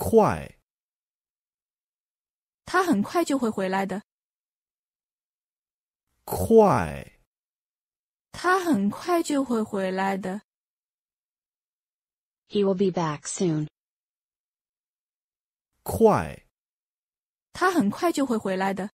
快！他很快就会回来的。快！他很快就会回来的。He will be back soon。快！他很快就会回来的。